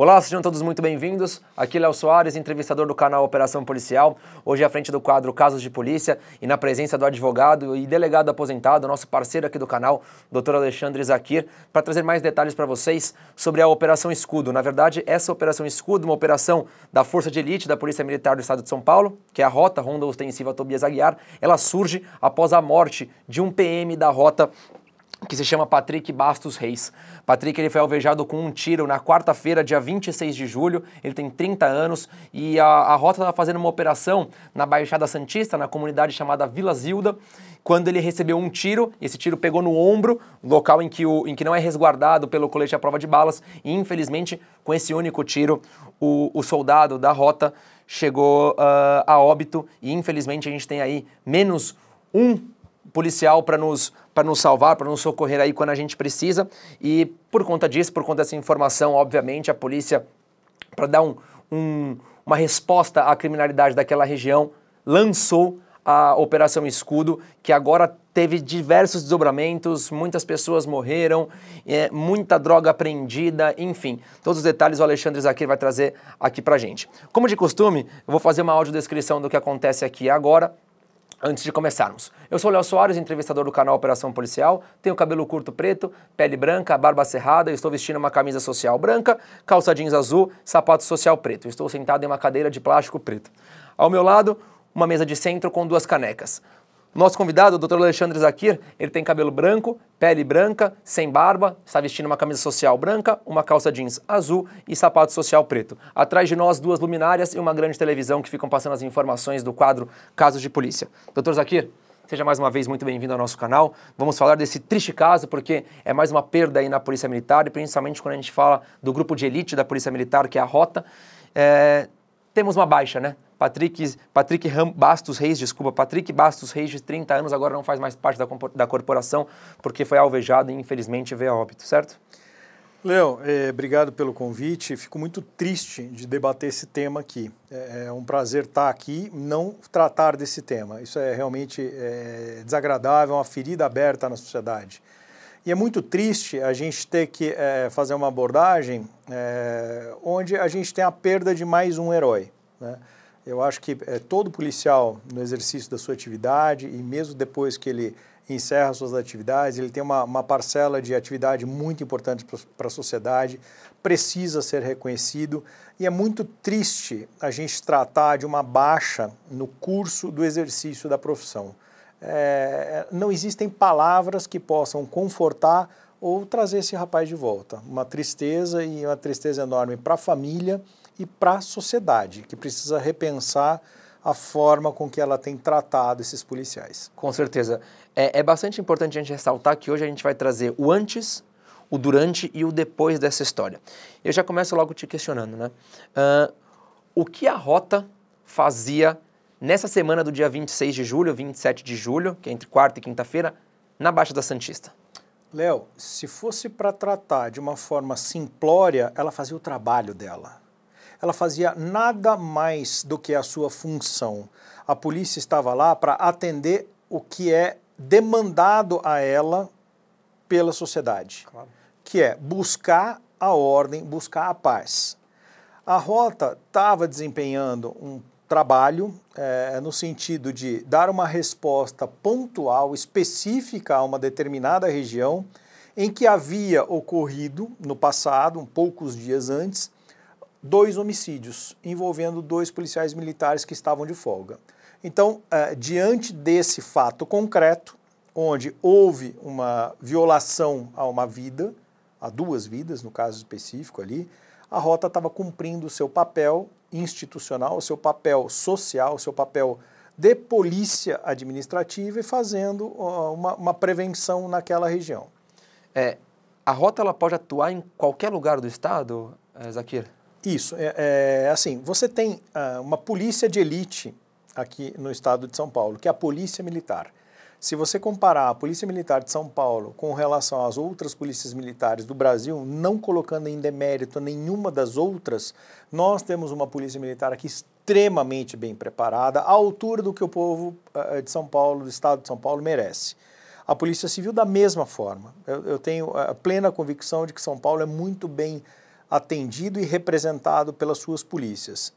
Olá, sejam todos muito bem-vindos. Aqui é Léo Soares, entrevistador do canal Operação Policial. Hoje à frente do quadro Casos de Polícia e na presença do advogado e delegado aposentado, nosso parceiro aqui do canal, Dr. Alexandre Zakir, para trazer mais detalhes para vocês sobre a Operação Escudo. Na verdade, essa Operação Escudo, uma operação da Força de Elite da Polícia Militar do Estado de São Paulo, que é a Rota Ronda Ostensiva Tobias Aguiar, ela surge após a morte de um PM da Rota que se chama Patrick Bastos Reis. Patrick ele foi alvejado com um tiro na quarta-feira, dia 26 de julho. Ele tem 30 anos e a, a Rota estava fazendo uma operação na Baixada Santista, na comunidade chamada Vila Zilda, quando ele recebeu um tiro. Esse tiro pegou no ombro, local em que, o, em que não é resguardado pelo colete à prova de balas. E infelizmente, com esse único tiro, o, o soldado da Rota chegou uh, a óbito. E infelizmente a gente tem aí menos um policial para nos, nos salvar, para nos socorrer aí quando a gente precisa. E por conta disso, por conta dessa informação, obviamente, a polícia, para dar um, um, uma resposta à criminalidade daquela região, lançou a Operação Escudo, que agora teve diversos desdobramentos, muitas pessoas morreram, é, muita droga apreendida, enfim. Todos os detalhes o Alexandre Zaquir vai trazer aqui pra gente. Como de costume, eu vou fazer uma audiodescrição do que acontece aqui agora, Antes de começarmos, eu sou Léo Soares, entrevistador do canal Operação Policial. Tenho cabelo curto preto, pele branca, barba cerrada. Estou vestindo uma camisa social branca, calça jeans azul, sapato social preto. Estou sentado em uma cadeira de plástico preto. Ao meu lado, uma mesa de centro com duas canecas. Nosso convidado, o Dr. Alexandre Zakir, ele tem cabelo branco, pele branca, sem barba, está vestindo uma camisa social branca, uma calça jeans azul e sapato social preto. Atrás de nós, duas luminárias e uma grande televisão que ficam passando as informações do quadro Casos de Polícia. Dr. Zakir, seja mais uma vez muito bem-vindo ao nosso canal. Vamos falar desse triste caso, porque é mais uma perda aí na Polícia Militar, e principalmente quando a gente fala do grupo de elite da Polícia Militar, que é a Rota. É... Temos uma baixa, né? Patrick, Patrick Ram, Bastos Reis, desculpa, Patrick Bastos Reis, de 30 anos, agora não faz mais parte da, da corporação porque foi alvejado e infelizmente veio a óbito, certo? Leão, é, obrigado pelo convite. Fico muito triste de debater esse tema aqui. É, é um prazer estar aqui, não tratar desse tema. Isso é realmente é, desagradável, é uma ferida aberta na sociedade. E é muito triste a gente ter que é, fazer uma abordagem é, onde a gente tem a perda de mais um herói. Né? Eu acho que é, todo policial, no exercício da sua atividade, e mesmo depois que ele encerra suas atividades, ele tem uma, uma parcela de atividade muito importante para a sociedade, precisa ser reconhecido. E é muito triste a gente tratar de uma baixa no curso do exercício da profissão. É, é, não existem palavras que possam confortar ou trazer esse rapaz de volta. Uma tristeza e uma tristeza enorme para a família e para a sociedade, que precisa repensar a forma com que ela tem tratado esses policiais. Com certeza. É, é, bastante importante a gente ressaltar que hoje a gente vai trazer o antes, o durante e o depois dessa história. Eu já começo logo te questionando, né? Uh, o que a Rota fazia nessa semana do dia 26 de julho, 27 de julho, que é entre quarta e quinta-feira, na Baixa da Santista? Léo, se fosse para tratar de uma forma simplória, ela fazia o trabalho dela ela fazia nada mais do que a sua função. A polícia estava lá para atender o que é demandado a ela pela sociedade, claro. que é buscar a ordem, buscar a paz. A Rota estava desempenhando um trabalho é, no sentido de dar uma resposta pontual, específica a uma determinada região em que havia ocorrido no passado, um poucos dias antes, dois homicídios envolvendo dois policiais militares que estavam de folga. Então, uh, diante desse fato concreto, onde houve uma violação a uma vida, a duas vidas, no caso específico ali, a Rota estava cumprindo o seu papel institucional, o seu papel social, o seu papel de polícia administrativa e fazendo uh, uma, uma, prevenção naquela região. É, a Rota ela pode atuar em qualquer lugar do estado, eh, Zaquir? Isso, é, é assim, você tem ah, uma polícia de elite aqui no estado de São Paulo, que é a polícia militar. Se você comparar a Polícia Militar de São Paulo com relação às outras polícias militares do Brasil, não colocando em demérito nenhuma das outras, nós temos uma Polícia Militar aqui extremamente bem preparada, à altura do que o povo uh, de São Paulo, do Estado de São Paulo, merece. A Polícia Civil, da mesma forma. Eu, eu tenho a ah, plena convicção de que São Paulo é muito bem preparada atendido e representado pelas suas polícias.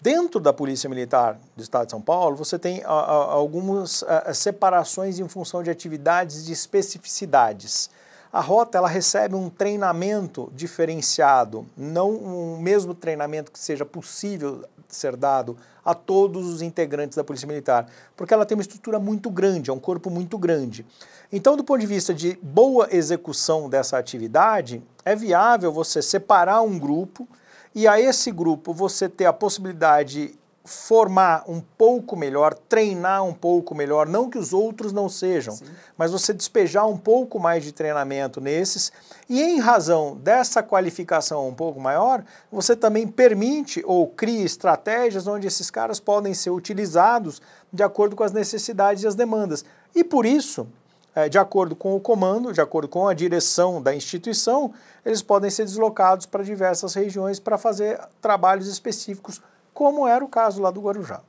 Dentro da Polícia Militar do Estado de São Paulo, você tem a, a, algumas a, separações em função de atividades de especificidades. A rota ela recebe um treinamento diferenciado, não o um mesmo treinamento que seja possível ser dado a todos os integrantes da Polícia Militar, porque ela tem uma estrutura muito grande, é um corpo muito grande. Então, do ponto de vista de boa execução dessa atividade, é viável você separar um grupo e a esse grupo você ter a possibilidade de formar um pouco melhor, treinar um pouco melhor, não que os outros não sejam, Sim. mas você despejar um pouco mais de treinamento nesses e em razão dessa qualificação um pouco maior, você também permite ou cria estratégias onde esses caras podem ser utilizados de acordo com as necessidades e as demandas. E por isso, é, de acordo com o comando, de acordo com a direção da instituição, eles podem ser deslocados para diversas regiões para fazer trabalhos específicos, como era o caso lá do Guarujá.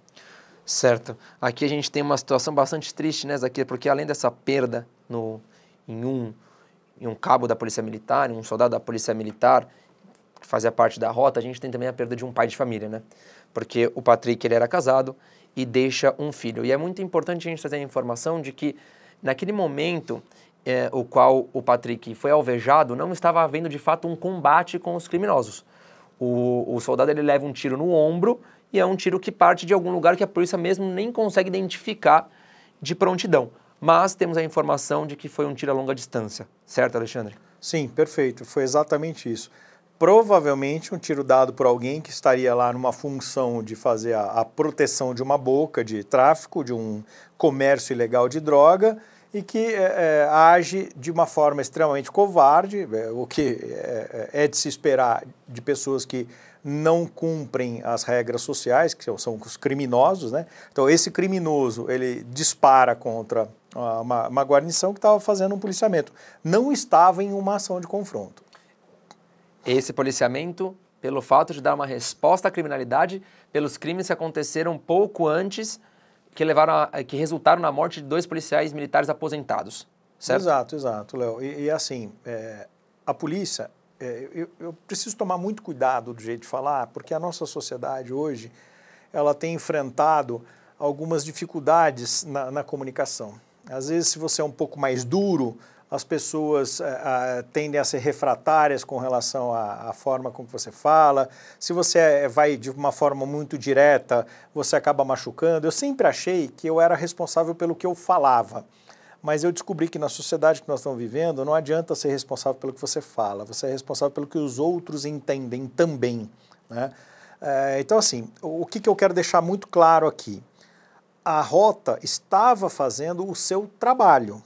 Certo. Aqui a gente tem uma situação bastante triste, né, Zaquia? Porque além dessa perda no, em, um, em um cabo da Polícia Militar, em um soldado da Polícia Militar, que fazia parte da rota, a gente tem também a perda de um pai de família, né? Porque o Patrick, ele era casado e deixa um filho. E é muito importante a gente trazer a informação de que Naquele momento, é, o qual o Patrick foi alvejado, não estava havendo de fato um combate com os criminosos. O, o soldado ele leva um tiro no ombro e é um tiro que parte de algum lugar que a polícia mesmo nem consegue identificar de prontidão. Mas temos a informação de que foi um tiro a longa distância, certo, Alexandre? Sim, perfeito. Foi exatamente isso provavelmente um tiro dado por alguém que estaria lá numa função de fazer a, a, proteção de uma boca de tráfico, de um comércio ilegal de droga e que é, é age de uma forma extremamente covarde, é, o que é, é, é, de se esperar de pessoas que não cumprem as regras sociais, que são, são os criminosos, né? Então esse criminoso ele dispara contra uma, uma guarnição que estava fazendo um policiamento, não estava em uma ação de confronto esse policiamento pelo fato de dar uma resposta à criminalidade pelos crimes que aconteceram pouco antes que levaram a, que resultaram na morte de dois policiais militares aposentados, certo? Exato, exato, Léo. E, e, assim, é, a polícia, é, eu, eu preciso tomar muito cuidado do jeito de falar, porque a nossa sociedade hoje ela tem enfrentado algumas dificuldades na, na comunicação. Às vezes, se você é um pouco mais duro, as pessoas eh, ah, tendem a ser refratárias com relação à, forma com que você fala, se você eh, vai de uma forma muito direta, você acaba machucando. Eu sempre achei que eu era responsável pelo que eu falava, mas eu descobri que na sociedade que nós estamos vivendo, não adianta ser responsável pelo que você fala, você é responsável pelo que os outros entendem também. Né? Eh, então, assim, o que eu quero deixar muito claro aqui? A rota estava fazendo o seu trabalho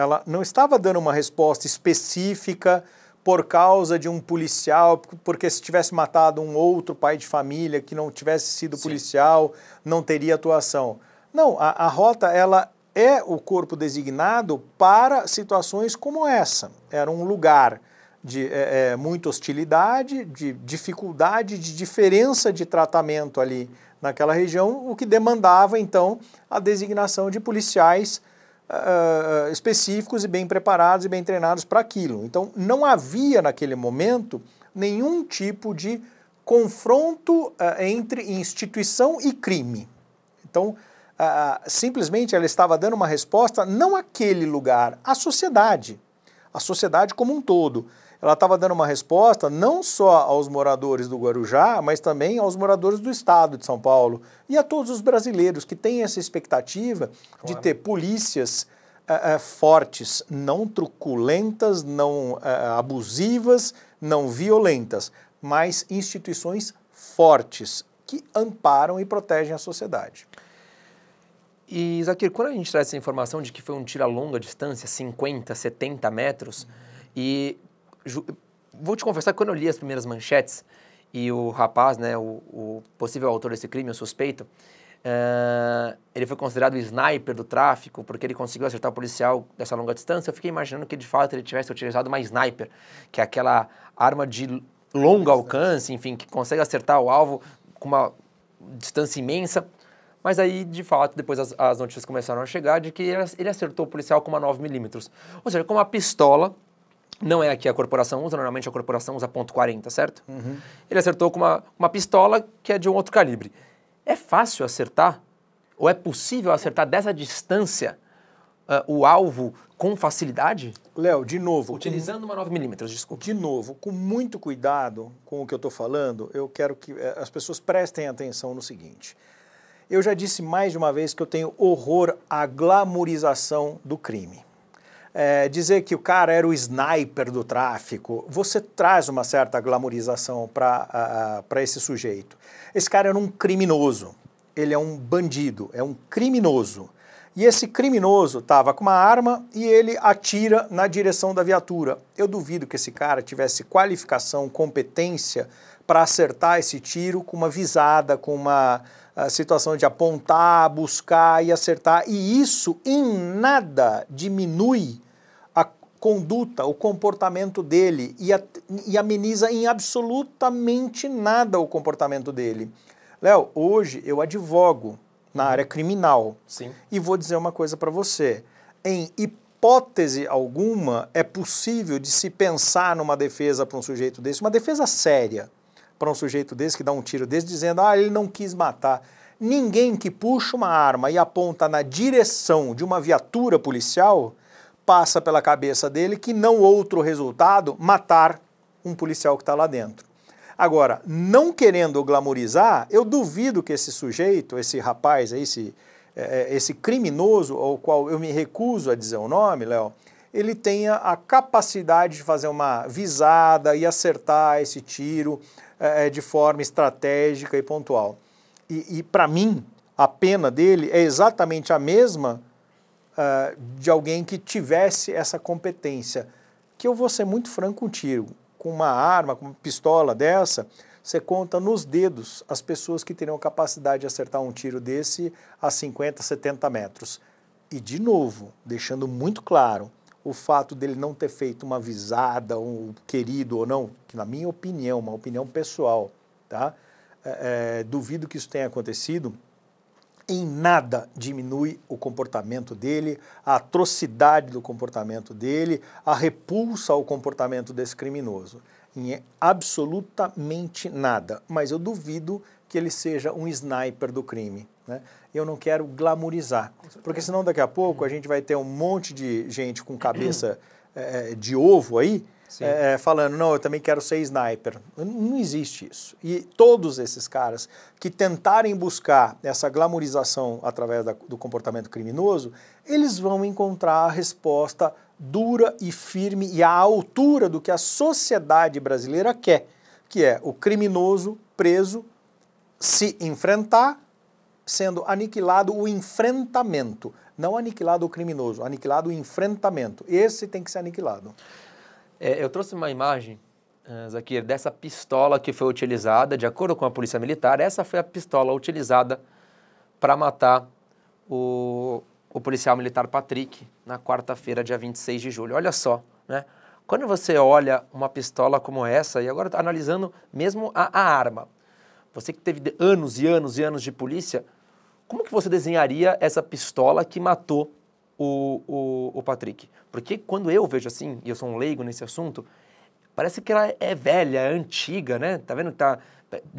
ela não estava dando uma resposta específica por causa de um policial, porque se tivesse matado um outro pai de família que não tivesse sido policial, não teria atuação. Não, a, a rota ela é o corpo designado para situações como essa. Era um lugar de é, é, muita hostilidade, de dificuldade, de diferença de tratamento ali naquela região, o que demandava então a designação de policiais uh, específicos e bem preparados e bem treinados para aquilo. Então, não havia naquele momento nenhum tipo de confronto uh, entre instituição e crime. Então, uh, simplesmente ela estava dando uma resposta não àquele lugar, à sociedade, à sociedade como um todo ela estava dando uma resposta não só aos moradores do Guarujá, mas também aos moradores do estado de São Paulo e a todos os brasileiros que têm essa expectativa claro. de ter polícias eh, eh, fortes, não truculentas, não eh, abusivas, não violentas, mas instituições fortes que amparam e protegem a sociedade. E, Zaquir, quando a gente traz essa informação de que foi um tiro a longa distância, 50, 70 metros, uhum. e vou te confessar que quando eu li as primeiras manchetes e o rapaz, né, o, o possível autor desse crime, o suspeito, uh, ele foi considerado o sniper do tráfico porque ele conseguiu acertar o policial dessa longa distância. Eu fiquei imaginando que de fato ele tivesse utilizado uma sniper, que é aquela arma de longo alcance, enfim, que consegue acertar o alvo com uma distância imensa. Mas aí, de fato, depois as, as notícias começaram a chegar de que ele acertou o policial com uma 9mm. Ou seja, com uma pistola não é a que a corporação usa, normalmente a corporação usa ponto .40, certo? Uhum. Ele acertou com uma, uma pistola que é de um outro calibre. É fácil acertar, ou é possível acertar dessa distância uh, o alvo com facilidade? Léo, de novo. Utilizando com... uma 9mm, desculpa. De novo, com muito cuidado com o que eu estou falando, eu quero que eh, as pessoas prestem atenção no seguinte. Eu já disse mais de uma vez que eu tenho horror à glamorização do crime é, dizer que o cara era o sniper do tráfico, você traz uma certa glamorização para esse sujeito. Esse cara era um criminoso, ele é um bandido, é um criminoso. E esse criminoso estava com uma arma e ele atira na direção da viatura. Eu duvido que esse cara tivesse qualificação, competência para acertar esse tiro com uma visada, com uma situação de apontar, buscar e acertar. E isso em nada diminui conduta, o comportamento dele e, a, e ameniza em absolutamente nada o comportamento dele. Léo, hoje eu advogo na área criminal. Sim. E vou dizer uma coisa para você. Em hipótese alguma é possível de se pensar numa defesa para um sujeito desse, uma defesa séria para um sujeito desse que dá um tiro desse dizendo: "Ah, ele não quis matar". Ninguém que puxa uma arma e aponta na direção de uma viatura policial passa pela cabeça dele que não outro resultado matar um policial que está lá dentro. Agora, não querendo glamorizar, eu duvido que esse sujeito, esse rapaz, esse, é, é, esse criminoso, ao qual eu me recuso a dizer o nome, Léo, ele tenha a capacidade de fazer uma visada e acertar esse tiro é, de forma estratégica e pontual. E, e para mim, a pena dele é exatamente a mesma uh, de alguém que tivesse essa competência. Que eu vou ser muito franco contigo, com uma arma, com uma pistola dessa, você conta nos dedos as pessoas que teriam capacidade de acertar um tiro desse a 50, 70 metros. E, de novo, deixando muito claro, o fato dele não ter feito uma visada, um querido ou não, que na minha opinião, uma opinião pessoal, tá? É, é, duvido que isso tenha acontecido, em nada diminui o comportamento dele, a atrocidade do comportamento dele, a repulsa ao comportamento desse criminoso. Em absolutamente nada. Mas eu duvido que ele seja um sniper do crime. Né? Eu não quero glamorizar, porque senão daqui a pouco a gente vai ter um monte de gente com cabeça é, de ovo aí é, é, falando, não, eu também quero ser sniper. Não existe isso. E todos esses caras que tentarem buscar essa glamorização através da, do comportamento criminoso, eles vão encontrar a resposta dura e firme e à altura do que a sociedade brasileira quer, que é o criminoso preso se enfrentar, sendo aniquilado o enfrentamento. Não aniquilado o criminoso, aniquilado o enfrentamento. Esse tem que ser aniquilado. É, eu trouxe uma imagem, eh, Zakir, dessa pistola que foi utilizada, de acordo com a Polícia Militar, essa foi a pistola utilizada para matar o, o policial militar Patrick na quarta-feira, dia 26 de julho. Olha só, né? Quando você olha uma pistola como essa, e agora analisando mesmo a, a, arma, você que teve anos e anos e anos de polícia, como que você desenharia essa pistola que matou o, o, o Patrick. Porque quando eu vejo assim, e eu sou um leigo nesse assunto, parece que ela é velha, é antiga, né? Tá vendo que tá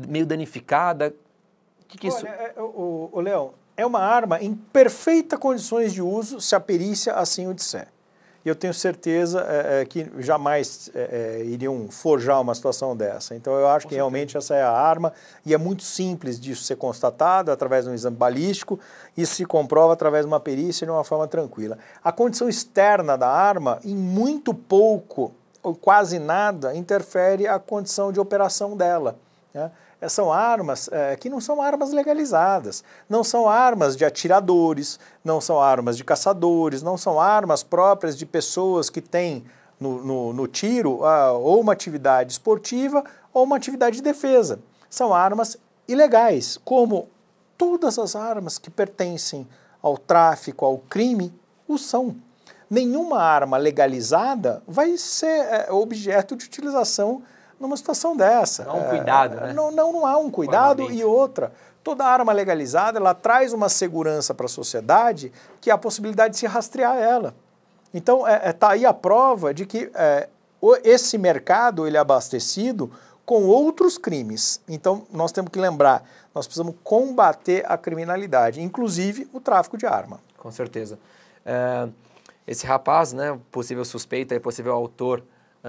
meio danificada. O que, que é Olha, isso. É, é, o, o Leão, é uma arma em perfeitas condições de uso, se a perícia assim o disser eu tenho certeza é, é que jamais é, é, iriam forjar uma situação dessa. Então, eu acho Com que certeza. realmente essa é a arma e é muito simples disso ser constatado através de um exame balístico e se comprova através de uma perícia de uma forma tranquila. A condição externa da arma, em muito pouco ou quase nada, interfere a condição de operação dela. Né? É, são armas é, que não são armas legalizadas, não são armas de atiradores, não são armas de caçadores, não são armas próprias de pessoas que têm no, no, no tiro ah, ou uma atividade esportiva ou uma atividade de defesa. São armas ilegais, como todas as armas que pertencem ao tráfico, ao crime, o são. Nenhuma arma legalizada vai ser é, objeto de utilização numa situação dessa. Não há um cuidado, é, né? Não, não, não há um cuidado e outra. Toda arma legalizada, ela traz uma segurança para a sociedade que é a possibilidade de se rastrear ela. Então, está é, é tá aí a prova de que é, esse mercado ele é abastecido com outros crimes. Então, nós temos que lembrar, nós precisamos combater a criminalidade, inclusive o tráfico de arma. Com certeza. É, esse rapaz, né, possível suspeito, possível autor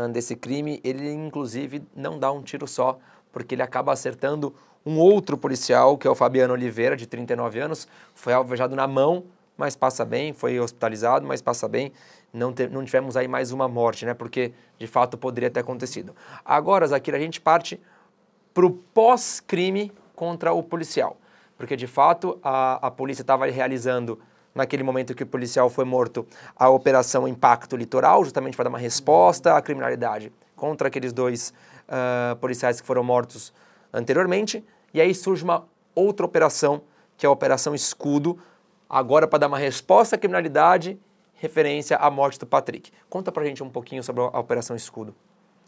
desse crime, ele inclusive não dá um tiro só, porque ele acaba acertando um outro policial, que é o Fabiano Oliveira, de 39 anos, foi alvejado na mão, mas passa bem, foi hospitalizado, mas passa bem. Não, te, não tivemos aí mais uma morte, né? Porque de fato poderia ter acontecido. Agora, Zaquira, a gente parte para o pós-crime contra o policial. Porque de fato a, a polícia estava realizando naquele momento que o policial foi morto, a Operação Impacto Litoral, justamente para dar uma resposta à criminalidade contra aqueles dois uh, policiais que foram mortos anteriormente. E aí surge uma outra operação, que é a Operação Escudo, agora para dar uma resposta à criminalidade referência à morte do Patrick. Conta para a gente um pouquinho sobre a Operação Escudo.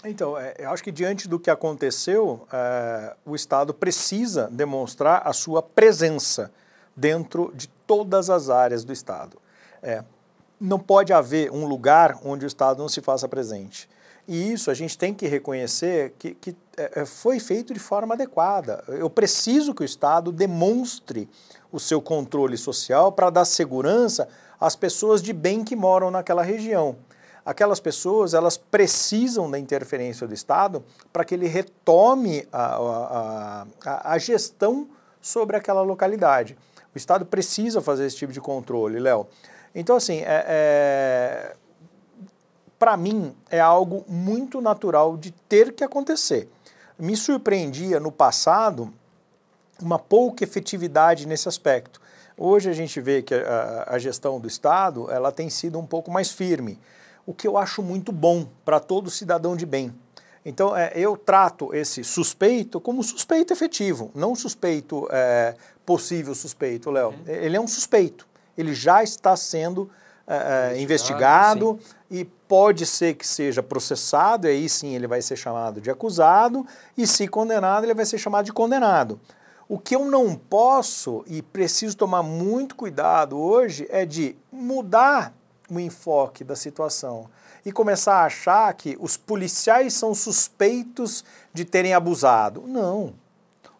Então, é, eu acho que diante do que aconteceu, é, o Estado precisa demonstrar a sua presença dentro de todas as áreas do Estado. É, não pode haver um lugar onde o Estado não se faça presente. E isso a gente tem que reconhecer que, que é, é, foi feito de forma adequada. Eu preciso que o Estado demonstre o seu controle social para dar segurança às pessoas de bem que moram naquela região. Aquelas pessoas elas precisam da interferência do Estado para que ele retome a, a, a, a gestão sobre aquela localidade. O Estado precisa fazer esse tipo de controle, Léo. Então, assim, é, é para mim é algo muito natural de ter que acontecer. Me surpreendia no passado uma pouca efetividade nesse aspecto. Hoje a gente vê que a, a gestão do Estado ela tem sido um pouco mais firme, o que eu acho muito bom para todo cidadão de bem. Então, é, eu trato esse suspeito como suspeito efetivo, não suspeito é, possível suspeito, Léo. Uhum. Ele é um suspeito. Ele já está sendo é, é investigado, investigado e pode ser que seja processado, e aí sim ele vai ser chamado de acusado, e se condenado, ele vai ser chamado de condenado. O que eu não posso e preciso tomar muito cuidado hoje é de mudar o enfoque da situação e começar a achar que os policiais são suspeitos de terem abusado. Não.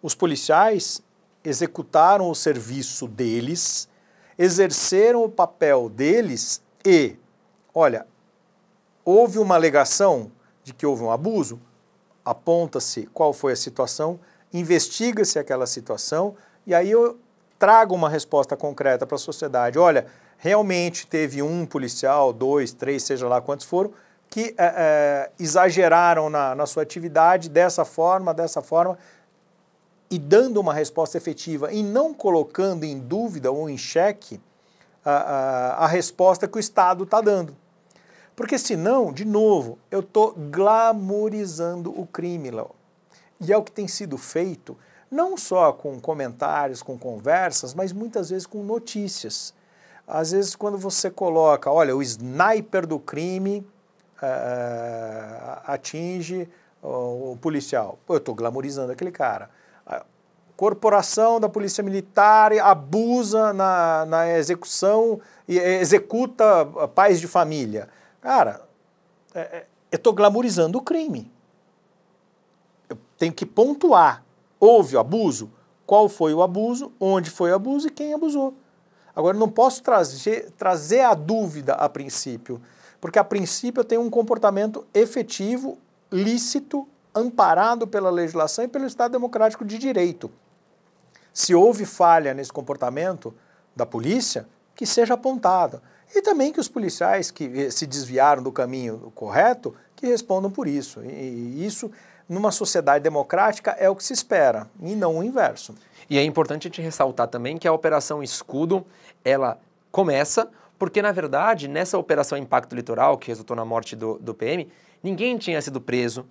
Os policiais executaram o serviço deles, exerceram o papel deles e, olha, houve uma alegação de que houve um abuso, aponta-se qual foi a situação, investiga-se aquela situação e aí eu trago uma resposta concreta para a sociedade. Olha, realmente teve um policial, dois, três, seja lá quantos foram, que é, é, exageraram na, na sua atividade dessa forma, dessa forma, e dando uma resposta efetiva e não colocando em dúvida ou em xeque a, a, a resposta que o Estado está dando. Porque senão, de novo, eu estou glamorizando o crime, Léo. E é o que tem sido feito, não só com comentários, com conversas, mas muitas vezes com notícias. Às vezes, quando você coloca, olha, o sniper do crime uh, atinge o policial. Pô, eu estou glamorizando aquele cara. A corporação da Polícia Militar abusa na, na execução e executa pais de família. Cara, é, é, eu estou glamorizando o crime. Eu tenho que pontuar. Houve o abuso? Qual foi o abuso? Onde foi o abuso e quem abusou? Agora, não posso trazer, trazer a dúvida a princípio, porque a princípio eu tenho um comportamento efetivo, lícito, amparado pela legislação e pelo Estado Democrático de Direito. Se houve falha nesse comportamento da polícia, que seja apontada. E também que os policiais que eh, se desviaram do caminho correto, que respondam por isso. E isso, numa sociedade democrática, é o que se espera, e não o inverso. E é importante a gente ressaltar também que a operação escudo, ela começa porque, na verdade, nessa operação Impacto Litoral, que resultou na morte do, do PM, ninguém tinha sido preso.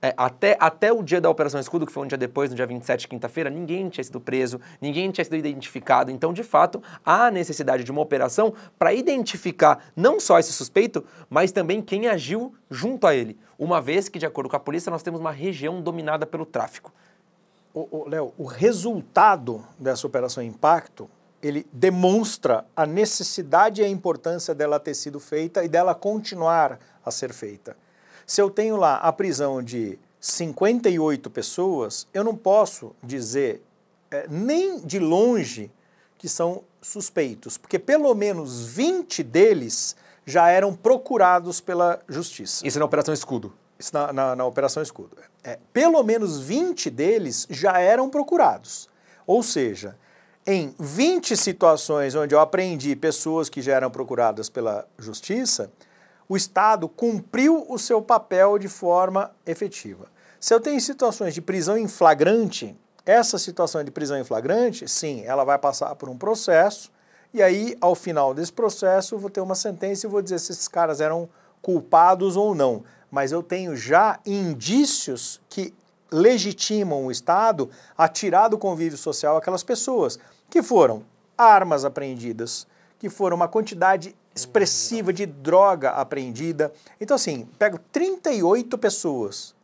É, até, até o dia da Operação Escudo, que foi um dia depois, no dia 27, quinta-feira, ninguém tinha sido preso, ninguém tinha sido identificado. Então, de fato, há necessidade de uma operação para identificar não só esse suspeito, mas também quem agiu junto a ele. Uma vez que, de acordo com a polícia, nós temos uma região dominada pelo tráfico. Léo, o resultado dessa operação impacto ele demonstra a necessidade e a importância dela ter sido feita e dela continuar a ser feita. Se eu tenho lá a prisão de 58 pessoas, eu não posso dizer é, nem de longe que são suspeitos, porque pelo menos 20 deles já eram procurados pela justiça. Isso na Operação Escudo? isso na, na, na Operação Escudo, é, pelo menos 20 deles já eram procurados. Ou seja, em 20 situações onde eu apreendi pessoas que já eram procuradas pela justiça, o Estado cumpriu o seu papel de forma efetiva. Se eu tenho situações de prisão em flagrante, essa situação de prisão em flagrante, sim, ela vai passar por um processo, e aí, ao final desse processo, eu vou ter uma sentença e vou dizer se esses caras eram culpados ou não mas eu tenho já indícios que legitimam o Estado a tirar do convívio social aquelas pessoas, que foram armas apreendidas, que foram uma quantidade expressiva de droga apreendida. Então, assim, pego 38 pessoas.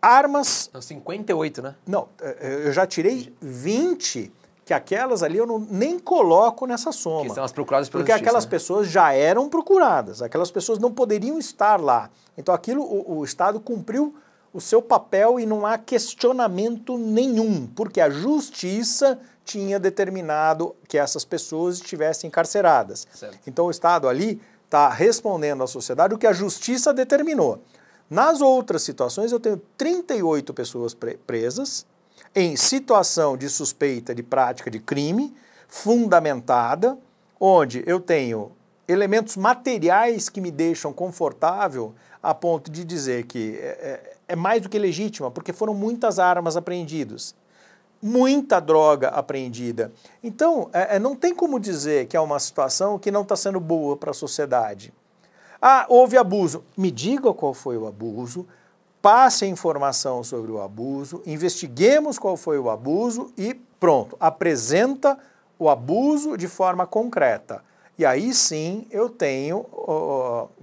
Armas. Não, 58, né? Não, é, é, eu já tirei 20 que aquelas ali eu não, nem coloco nessa soma. Que são as procuradas pela Porque justiça, aquelas né? pessoas já eram procuradas, aquelas pessoas não poderiam estar lá. Então aquilo, o, o Estado cumpriu o seu papel e não há questionamento nenhum, porque a justiça tinha determinado que essas pessoas estivessem encarceradas. Certo. Então o Estado ali está respondendo à sociedade o que a justiça determinou. Nas outras situações, eu tenho 38 pessoas pre presas, em situação de suspeita de prática de crime fundamentada, onde eu tenho elementos materiais que me deixam confortável a ponto de dizer que é, é, é mais do que legítima, porque foram muitas armas apreendidas, muita droga apreendida. Então, é, é, não tem como dizer que é uma situação que não está sendo boa para a sociedade. Ah, houve abuso. Me diga qual foi o abuso, passe a informação sobre o abuso, investiguemos qual foi o abuso e pronto, apresenta o abuso de forma concreta. E aí sim eu tenho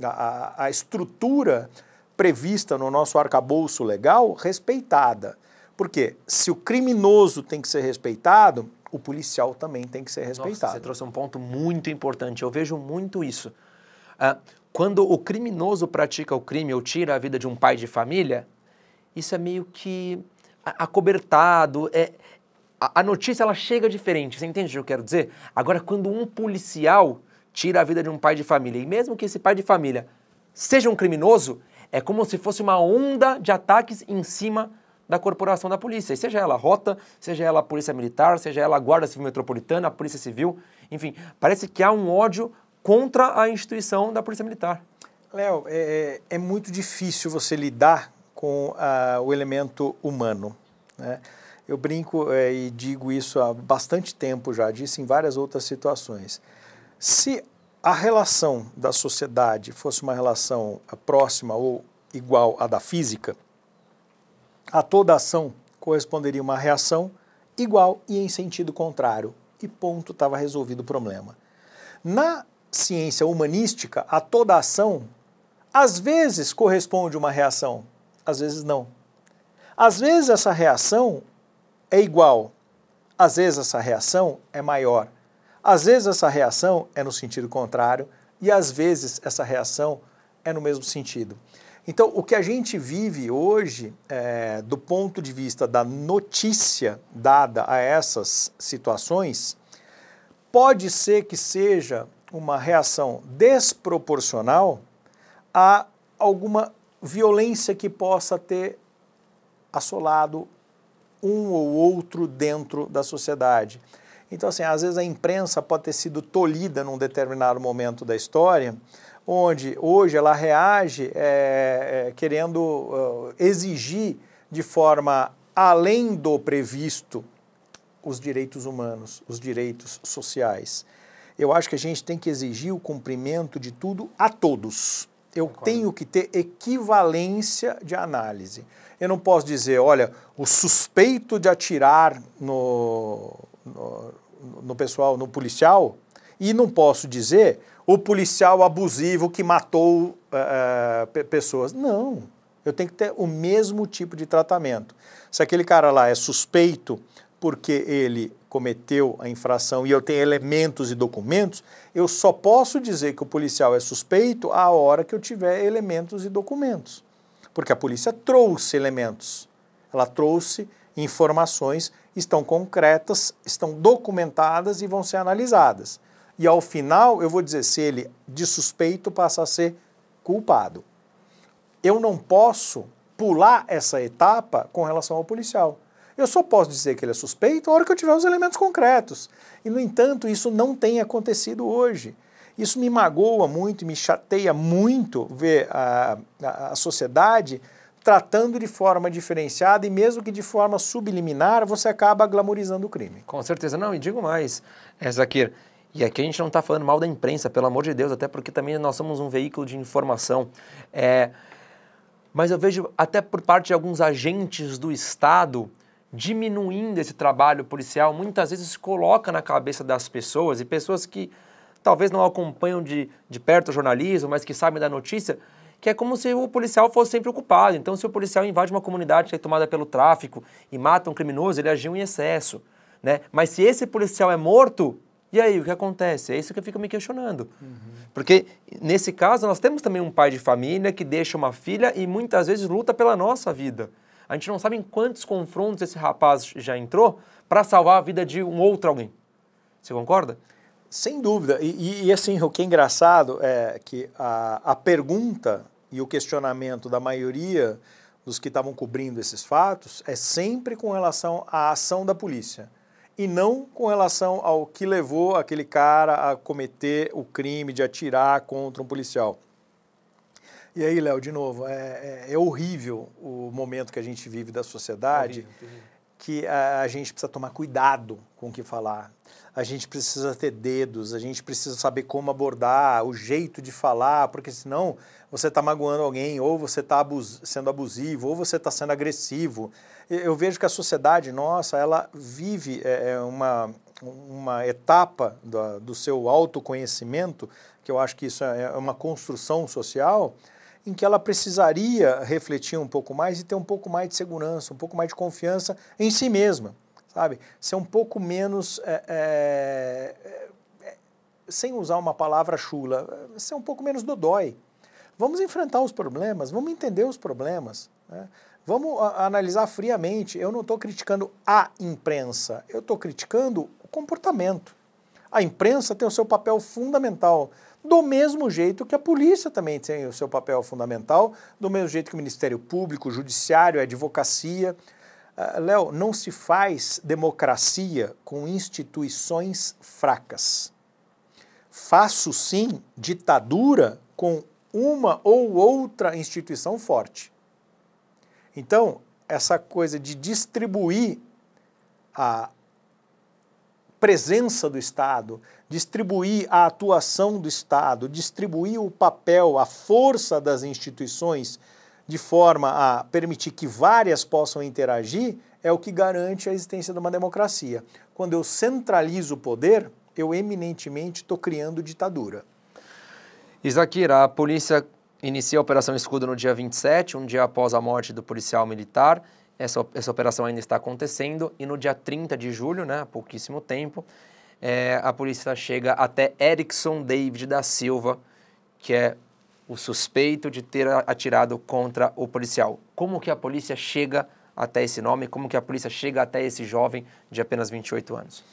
a, a estrutura prevista no nosso arcabouço legal respeitada. Porque se o criminoso tem que ser respeitado, o policial também tem que ser respeitado. Nossa, você trouxe um ponto muito importante. Eu vejo muito isso. Uh, quando o criminoso pratica o crime ou tira a vida de um pai de família, isso é meio que acobertado, é, a, notícia ela chega diferente, você entende o que eu quero dizer? Agora, quando um policial tira a vida de um pai de família, e mesmo que esse pai de família seja um criminoso, é como se fosse uma onda de ataques em cima da corporação da polícia, seja ela rota, seja ela polícia militar, seja ela guarda civil metropolitana, polícia civil, enfim, parece que há um ódio contra a instituição da Polícia Militar. Léo, é, é, é muito difícil você lidar com ah, o elemento humano. Né? Eu brinco é, e digo isso há bastante tempo já, disse em várias outras situações. Se a relação da sociedade fosse uma relação ah, próxima ou igual à da física, a toda ação corresponderia uma reação igual e em sentido contrário. E ponto, estava resolvido o problema. Na ciência humanística, a toda ação, às vezes corresponde uma reação, às vezes não. Às vezes essa reação é igual, às vezes essa reação é maior, às vezes essa reação é no sentido contrário e às vezes essa reação é no mesmo sentido. Então, o que a gente vive hoje, é, do ponto de vista da notícia dada a essas situações, pode ser que seja uma reação desproporcional a alguma violência que possa ter assolado um ou outro dentro da sociedade. Então, assim, às vezes a imprensa pode ter sido tolhida num determinado momento da história, onde hoje ela reage é, é, querendo uh, exigir de forma além do previsto os direitos humanos, os direitos sociais eu acho que a gente tem que exigir o cumprimento de tudo a todos. Eu tenho que ter equivalência de análise. Eu não posso dizer, olha, o suspeito de atirar no, no, no pessoal, no policial, e não posso dizer o policial abusivo que matou uh, pessoas. Não. Eu tenho que ter o mesmo tipo de tratamento. Se aquele cara lá é suspeito porque ele cometeu a infração e eu tenho elementos e documentos, eu só posso dizer que o policial é suspeito a hora que eu tiver elementos e documentos. Porque a polícia trouxe elementos, ela trouxe informações, estão concretas, estão documentadas e vão ser analisadas. E ao final eu vou dizer se ele de suspeito passa a ser culpado. Eu não posso pular essa etapa com relação ao policial. Eu só posso dizer que ele é suspeito a hora que eu tiver os elementos concretos. E, no entanto, isso não tem acontecido hoje. Isso me magoa muito, me chateia muito ver a, a, a sociedade tratando de forma diferenciada e mesmo que de forma subliminar, você acaba glamorizando o crime. Com certeza. Não, e digo mais, é, Zakir, e aqui a gente não está falando mal da imprensa, pelo amor de Deus, até porque também nós somos um veículo de informação. É, mas eu vejo até por parte de alguns agentes do Estado diminuindo esse trabalho policial, muitas vezes se coloca na cabeça das pessoas e pessoas que talvez não acompanham de, de perto o jornalismo, mas que sabem da notícia, que é como se o policial fosse sempre ocupado. Então, se o policial invade uma comunidade que é tomada pelo tráfico e mata um criminoso, ele agiu em excesso. Né? Mas se esse policial é morto, e aí, o que acontece? É isso que eu fico me questionando. Uhum. Porque, nesse caso, nós temos também um pai de família que deixa uma filha e muitas vezes luta pela nossa vida. A gente não sabe em quantos confrontos esse rapaz já entrou para salvar a vida de um outro alguém. Você concorda? Sem dúvida. E, e assim, o que é engraçado é que a, a pergunta e o questionamento da maioria dos que estavam cobrindo esses fatos é sempre com relação à ação da polícia e não com relação ao que levou aquele cara a cometer o crime de atirar contra um policial. E aí, Léo, de novo, é, é, é, horrível o momento que a gente vive da sociedade, horrível, que a, a, gente precisa tomar cuidado com o que falar. A gente precisa ter dedos, a gente precisa saber como abordar, o jeito de falar, porque senão você está magoando alguém, ou você está abus sendo abusivo, ou você está sendo agressivo. Eu vejo que a sociedade nossa, ela vive é, é uma, uma etapa do seu autoconhecimento, que eu acho que isso é, é uma construção social, em que ela precisaria refletir um pouco mais e ter um pouco mais de segurança, um pouco mais de confiança em si mesma, sabe? Ser um pouco menos. É, é, sem usar uma palavra chula, ser um pouco menos dodói. Vamos enfrentar os problemas, vamos entender os problemas. Né? Vamos analisar friamente. Eu não estou criticando a imprensa, eu estou criticando o comportamento. A imprensa tem o seu papel fundamental do mesmo jeito que a polícia também tem o seu papel fundamental, do mesmo jeito que o Ministério Público, o Judiciário, a advocacia. Uh, Léo, não se faz democracia com instituições fracas. Faço sim ditadura com uma ou outra instituição forte. Então, essa coisa de distribuir a, presença do Estado, distribuir a atuação do Estado, distribuir o papel, a força das instituições, de forma a permitir que várias possam interagir, é o que garante a existência de uma democracia. Quando eu centralizo o poder, eu eminentemente estou criando ditadura. Isaquira, a polícia inicia a Operação Escudo no dia 27, um dia após a morte do policial militar. Essa, essa operação ainda está acontecendo e no dia 30 de julho, né, há pouquíssimo tempo, é, a polícia chega até Erickson David da Silva, que é o suspeito de ter atirado contra o policial. Como que a polícia chega até esse nome? Como que a polícia chega até esse jovem de apenas 28 anos?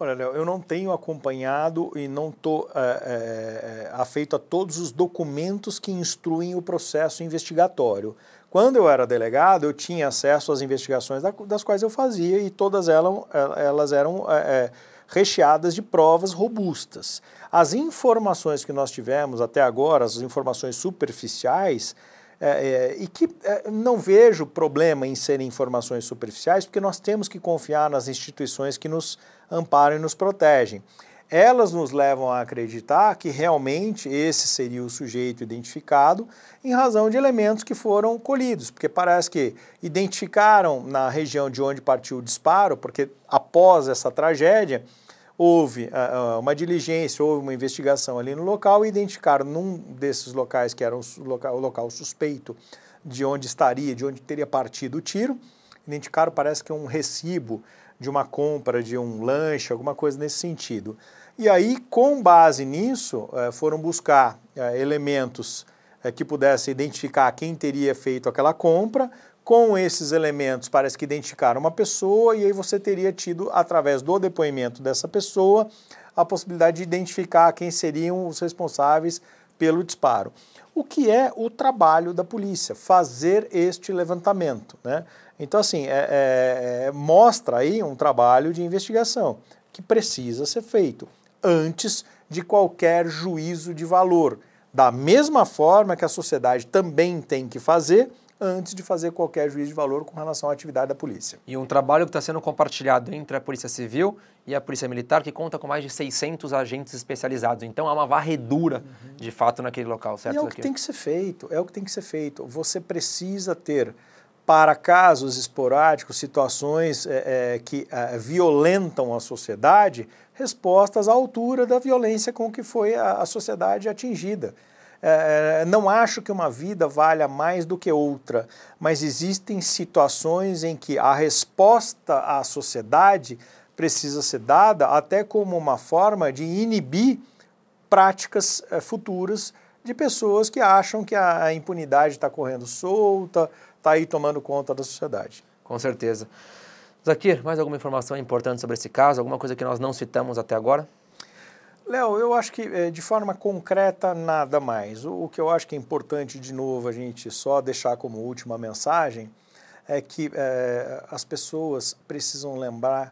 Olha, Léo, eu não tenho acompanhado e não estou é, é, é, afeito a todos os documentos que instruem o processo investigatório. Quando eu era delegado, eu tinha acesso às investigações das quais eu fazia e todas elas, é, elas eram é, é, recheadas de provas robustas. As informações que nós tivemos até agora, as informações superficiais, é, é, e que é, não vejo problema em serem informações superficiais, porque nós temos que confiar nas instituições que nos amparam e nos protegem elas nos levam a acreditar que realmente esse seria o sujeito identificado em razão de elementos que foram colhidos, porque parece que identificaram na região de onde partiu o disparo, porque após essa tragédia houve uh, uma diligência, houve uma investigação ali no local e identificaram num desses locais que era o local, o local suspeito de onde estaria, de onde teria partido o tiro, identificaram parece que um recibo de uma compra de um lanche, alguma coisa nesse sentido. E aí, com base nisso, eh, foram buscar eh, elementos eh, que pudessem identificar quem teria feito aquela compra. Com esses elementos, parece que identificaram uma pessoa, e aí você teria tido, através do depoimento dessa pessoa, a possibilidade de identificar quem seriam os responsáveis pelo disparo. O que é o trabalho da polícia? Fazer este levantamento. Né? Então, assim, é, é, é, mostra aí um trabalho de investigação que precisa ser feito antes de qualquer juízo de valor. Da mesma forma que a sociedade também tem que fazer antes de fazer qualquer juízo de valor com relação à atividade da polícia. E um trabalho que está sendo compartilhado entre a Polícia Civil e a Polícia Militar, que conta com mais de 600 agentes especializados. Então há uma varredura, uhum. de fato, naquele local, certo? E é o que tem que ser feito, é o que tem que ser feito. Você precisa ter para casos esporádicos, situações é, é, que é, violentam a sociedade, respostas à altura da violência com que foi a, a sociedade atingida. não acho que uma vida valha mais do que outra, mas existem situações em que a resposta à sociedade precisa ser dada até como uma forma de inibir práticas futuras de pessoas que acham que a, a impunidade está correndo solta, está aí tomando conta da sociedade. Com certeza. Zakir, mais alguma informação importante sobre esse caso? Alguma coisa que nós não citamos até agora? Léo, eu acho que eh, de forma concreta nada mais. O, o que eu acho que é importante, de novo, a gente só deixar como última mensagem é que é, as pessoas precisam lembrar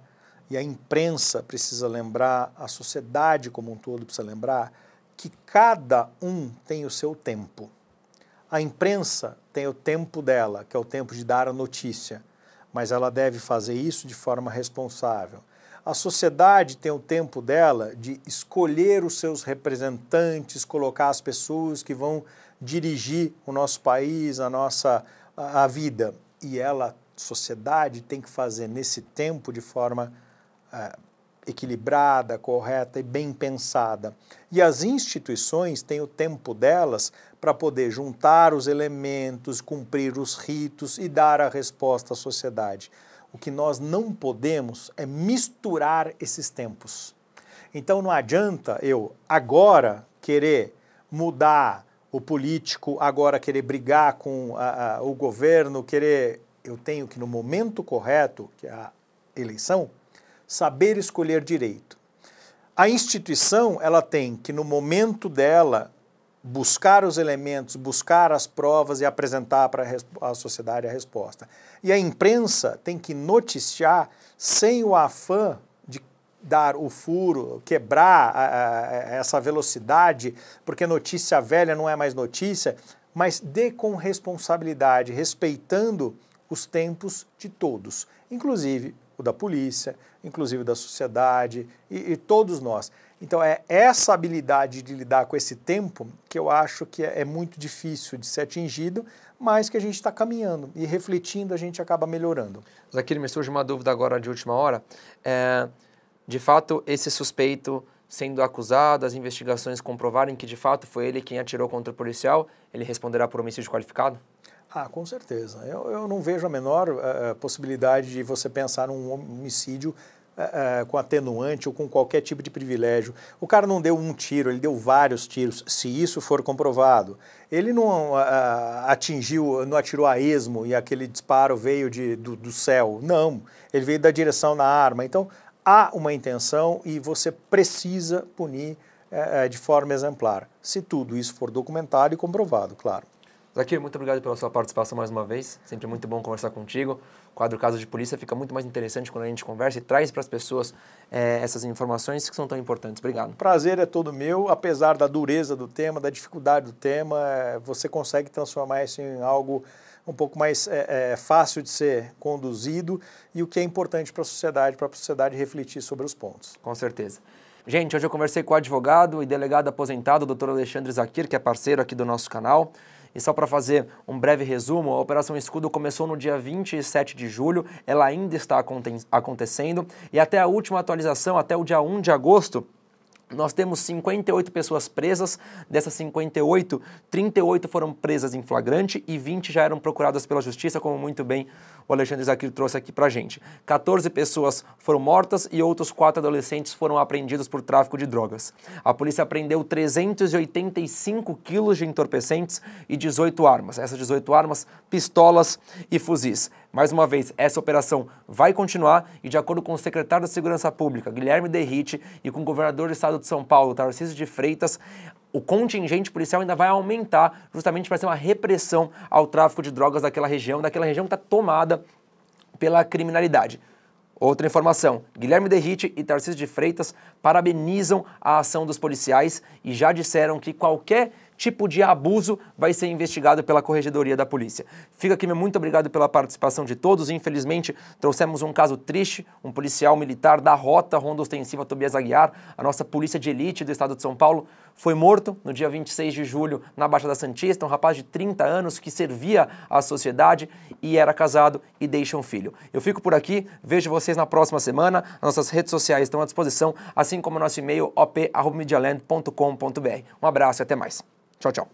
e a imprensa precisa lembrar, a sociedade como um todo precisa lembrar que cada um tem o seu tempo. A imprensa tem o tempo dela, que é o tempo de dar a notícia, mas ela deve fazer isso de forma responsável. A sociedade tem o tempo dela de escolher os seus representantes, colocar as pessoas que vão dirigir o nosso país, a nossa a, vida. E ela, sociedade, tem que fazer nesse tempo de forma é, equilibrada, correta e bem pensada. E as instituições têm o tempo delas para poder juntar os elementos, cumprir os ritos e dar a resposta à sociedade. O que nós não podemos é misturar esses tempos. Então não adianta eu agora querer mudar o político, agora querer brigar com a, ah, a, ah, o governo, querer. Eu tenho que, no momento correto, que é a eleição, saber escolher direito. A instituição ela tem que, no momento dela, buscar os elementos, buscar as provas e apresentar para a sociedade a resposta. E a imprensa tem que noticiar sem o afã de dar o furo, quebrar a, a, essa velocidade, porque notícia velha não é mais notícia, mas dê com responsabilidade, respeitando os tempos de todos, inclusive o da polícia, inclusive da sociedade e, e todos nós. Então é essa habilidade de lidar com esse tempo que eu acho que é, é muito difícil de ser atingido, mas que a gente está caminhando e refletindo a gente acaba melhorando. Zaquiri, me surge uma dúvida agora de última hora. É, de fato, esse suspeito sendo acusado, as investigações comprovarem que de fato foi ele quem atirou contra o policial, ele responderá por homicídio qualificado? Ah, com certeza. Eu, eu não vejo a menor uh, possibilidade de você pensar num homicídio uh, com atenuante ou com qualquer tipo de privilégio. O cara não deu um tiro, ele deu vários tiros, se isso for comprovado. Ele não uh, atingiu, não atirou a esmo e aquele disparo veio de, do, do céu. Não, ele veio da direção da arma. Então há uma intenção e você precisa punir uh, de forma exemplar, se tudo isso for documentado e comprovado, claro. Zaquir, muito obrigado pela sua participação mais uma vez. Sempre muito bom conversar contigo quadro Casa de Polícia fica muito mais interessante quando a gente conversa e traz para as pessoas é, essas informações que são tão importantes. Obrigado. Prazer é todo meu, apesar da dureza do tema, da dificuldade do tema, é, você consegue transformar isso em algo um pouco mais é, é, fácil de ser conduzido e o que é importante para a sociedade, para a sociedade refletir sobre os pontos. Com certeza. Gente, hoje eu conversei com o advogado e delegado aposentado, o doutor Alexandre Zakir, que é parceiro aqui do nosso canal. E só para fazer um breve resumo, a Operação Escudo começou no dia 27 de julho, ela ainda está acontecendo e até a última atualização, até o dia 1 de agosto, nós temos 58 pessoas presas, dessas 58, 38 foram presas em flagrante e 20 já eram procuradas pela justiça, como muito bem o Alexandre Zaquil trouxe aqui pra gente. 14 pessoas foram mortas e outros 4 adolescentes foram apreendidos por tráfico de drogas. A polícia apreendeu 385 quilos de entorpecentes e 18 armas. Essas 18 armas, pistolas e fuzis. Mais uma vez, essa operação vai continuar e, de acordo com o secretário da Segurança Pública, Guilherme Derrite, e com o governador do estado de São Paulo, Tarcísio de Freitas, o contingente policial ainda vai aumentar justamente para ser uma repressão ao tráfico de drogas daquela região, daquela região que está tomada pela criminalidade. Outra informação: Guilherme Derrite e Tarcísio de Freitas parabenizam a ação dos policiais e já disseram que qualquer tipo de abuso vai ser investigado pela Corregedoria da Polícia. Fica aqui meu muito obrigado pela participação de todos. Infelizmente, trouxemos um caso triste, um policial militar da Rota Ronda Ostensiva Tobias Aguiar, a nossa polícia de elite do estado de São Paulo, foi morto no dia 26 de julho na Baixa da Santista, um rapaz de 30 anos que servia à sociedade e era casado e deixa um filho. Eu fico por aqui, vejo vocês na próxima semana. nossas redes sociais estão à disposição, assim como o nosso e-mail op.medialand.com.br. Um abraço e até mais. 悄悄。